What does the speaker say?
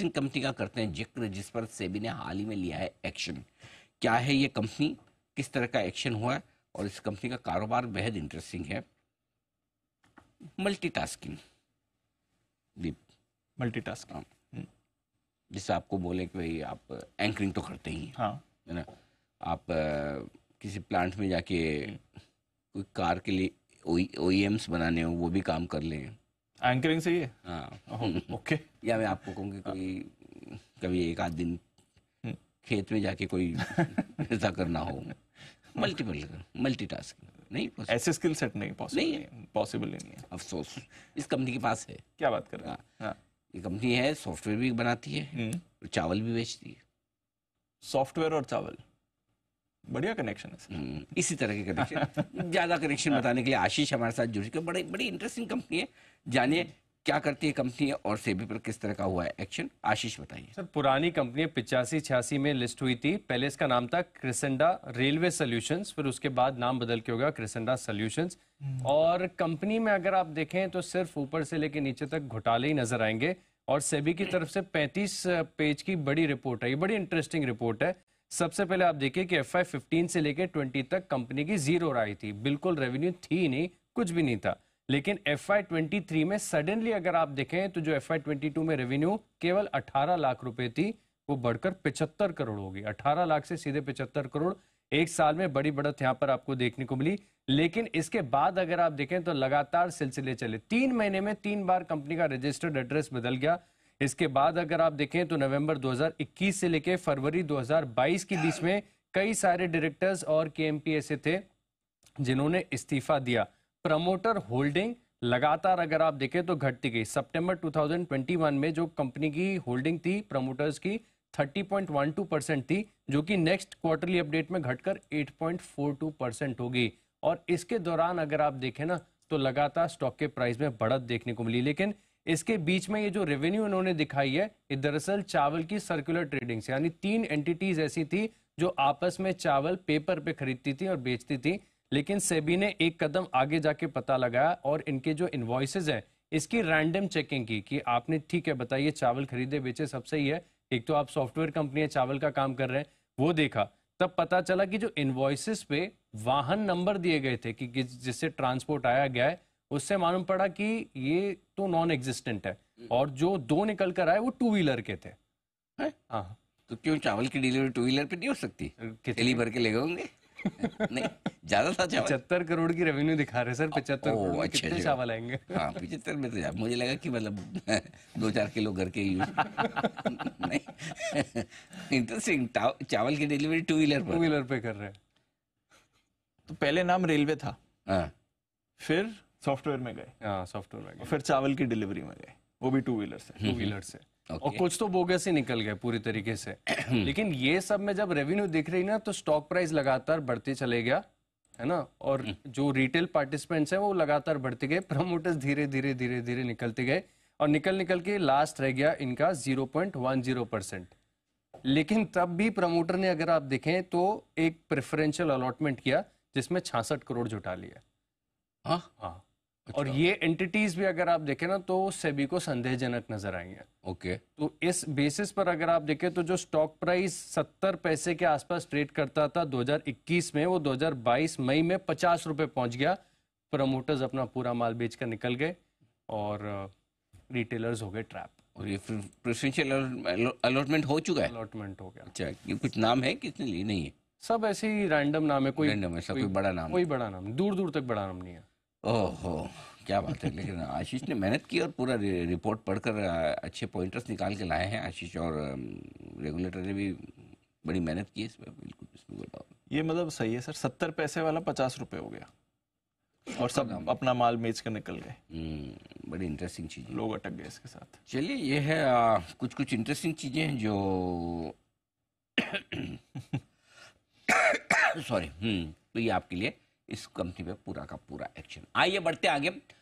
Listing company का करते हैं जिक्र जिस पर सेबी ने हाल ही में लिया है एक्शन क्या है ये कंपनी किस तरह का एक्शन हुआ है और इस कंपनी का कारोबार बेहद इंटरेस्टिंग है मल्टीटास्किंग दीप मल्टीटास्किंग जिससे आपको बोले कि भाई आप एंकरिंग तो करते ही हाँ है ना आप किसी प्लांट में जाके हम्म। कोई कार के लिए ओ e, e बनाने हो वो भी काम कर लें एंकरिंग से ही है हाँ ओके या मैं आपको कहूँगी कोई कभी एक आध दिन खेत में जाके कोई ऐसा करना हो मल्टीपल मल्टी टास्क नहीं ऐसे स्किल सेट नहीं पॉसिबल नहीं है पॉसिबल ही नहीं है अफसोस इस कंपनी के पास है क्या बात कर रहे हैं ये कंपनी है सॉफ्टवेयर भी बनाती है और चावल भी बेचती है सॉफ्टवेयर और चावल बढ़िया कनेक्शन है हम्म। इसी तरह के कनेक्शन ज़्यादा कनेक्शन बताने के लिए आशीष हमारे साथ जुड़ चुके बड़ी बड़ी इंटरेस्टिंग कंपनी है जानिए क्या करती है कंपनी और सेबी पर किस तरह का हुआ है एक्शन आशीष बताइए सर पुरानी कंपनी पिचासी छियासी में लिस्ट हुई थी पहले इसका नाम था क्रिसेंडा रेलवे सॉल्यूशंस फिर उसके बाद नाम बदल के हो गया क्रिसेंडा सॉल्यूशंस और कंपनी में अगर आप देखें तो सिर्फ ऊपर से लेकर नीचे तक घोटाले ही नजर आएंगे और सेबी की तरफ से पैंतीस पेज की बड़ी रिपोर्ट है ये बड़ी इंटरेस्टिंग रिपोर्ट है सबसे पहले आप देखिए कि एफ आई से लेकर ट्वेंटी तक कंपनी की जीरो आई थी बिल्कुल रेवेन्यू थी नहीं कुछ भी नहीं था लेकिन एफ आई में सडनली अगर आप देखें तो जो एफ आई में रेवेन्यू केवल 18 लाख रुपए थी वो बढ़कर 75 करोड़ होगी 18 लाख से सीधे 75 करोड़ एक साल में बड़ी बढ़त यहाँ पर आपको देखने को मिली लेकिन इसके बाद अगर आप देखें तो लगातार सिलसिले चले तीन महीने में तीन बार कंपनी का रजिस्टर्ड एड्रेस बदल गया इसके बाद अगर आप देखें तो नवंबर 2021 से लेकर फरवरी 2022 के बीच में कई सारे डायरेक्टर्स और के ऐसे थे जिन्होंने इस्तीफा दिया प्रमोटर होल्डिंग लगातार अगर आप देखें तो घटती गई सितंबर 2021 में जो कंपनी की होल्डिंग थी प्रमोटर्स की 30.12 परसेंट थी जो कि नेक्स्ट क्वार्टरली अपडेट में घटकर 8.42 परसेंट होगी और इसके दौरान अगर आप देखें ना तो लगातार स्टॉक के प्राइस में बढ़त देखने को मिली लेकिन इसके बीच में ये जो रेवेन्यू इन्होंने दिखाई है ये दरअसल चावल की सर्कुलर ट्रेडिंग से यानी तीन एंटिटीज ऐसी थी जो आपस में चावल पेपर पे खरीदती थी और बेचती थी लेकिन सेबी ने एक कदम आगे जाके पता लगाया और इनके जो इन्वॉइसेज है इसकी रैंडम चेकिंग की कि आपने ठीक है बताइए चावल खरीदे बेचे सब सही है एक तो आप सॉफ्टवेयर कंपनी है चावल का काम कर रहे हैं वो देखा तब पता चला कि जो इन्वॉइसिस पे वाहन नंबर दिए गए थे कि जिससे ट्रांसपोर्ट आया गया है उससे मालूम पड़ा कि ये तो नॉन एग्जिस्टेंट है हम्म। और जो दो निकल कर आए वो टू व्हीलर के थे हाँ तो क्यों चावल की डिलीवरी टू व्हीलर पे नहीं हो सकती थैली भर के ले गए होंगे नहीं ज्यादा था चावल पचहत्तर करोड़ की रेवेन्यू दिखा रहे सर पचहत्तर अच्छा कितने चावल आएंगे हाँ पचहत्तर में तो मुझे लगा कि मतलब दो चार किलो घर के यूज नहीं इंटरेस्टिंग चावल की delivery two wheeler two wheeler पे कर रहे हैं तो पहले नाम रेलवे था हाँ। फिर सॉफ्टवेयर में गए हाँ, सॉफ्टवेयर में गए फिर चावल की डिलीवरी में गए वो भी टू व्हीलर से टू व्हीलर से okay. और कुछ तो बोगस ही निकल गए पूरी तरीके से लेकिन ये सब में जब रेवेन्यू दिख रही ना तो स्टॉक प्राइस लगातार बढ़ते चले गया है ना और हम्म। जो रिटेल पार्टिसिपेंट्स हैं वो लगातार बढ़ते गए प्रमोटर्स धीरे धीरे धीरे धीरे निकलते गए और निकल निकल के लास्ट रह गया इनका 0.10 परसेंट लेकिन तब भी प्रमोटर ने अगर आप देखें तो एक प्रेफरेंशियल अलॉटमेंट किया जिसमें छासठ करोड़ जुटा लिया हाँ और अच्छा। ये एंटिटीज भी अगर आप देखें ना तो सेबी को संदेहजनक नजर आई है ओके तो इस बेसिस पर अगर आप देखें तो जो स्टॉक प्राइस सत्तर पैसे के आसपास ट्रेड करता था 2021 में वो 2022 मई में पचास रुपए पहुंच गया प्रमोटर्स अपना पूरा माल बेचकर निकल गए और रिटेलर्स हो गए ट्रैप और ये प्रेफरेंशियल अलॉटमेंट हो चुका है अलॉटमेंट हो गया अच्छा ये कुछ नाम है कितने लिए नहीं है सब ऐसे ही रैंडम नाम है कोई रैंडम है सब कोई, कोई बड़ा नाम कोई बड़ा नाम दूर दूर तक बड़ा नाम नहीं है ओहो क्या बात है लेकिन आशीष ने मेहनत की और पूरा रिपोर्ट पढ़कर अच्छे पॉइंटर्स निकाल के लाए हैं आशीष और रेगुलेटर ने भी बड़ी मेहनत की इसमें बिल्कुल इसमें ये मतलब सही है सर सत्तर पैसे वाला पचास रुपये हो गया और सब अपना माल बेच कर निकल गए बड़ी इंटरेस्टिंग चीज़ लोग अटक गए इसके साथ चलिए ये है आ, कुछ कुछ इंटरेस्टिंग चीज़ें हैं जो सॉरी तो ये आपके लिए इस कंपनी पे पूरा का पूरा एक्शन आइए बढ़ते आगे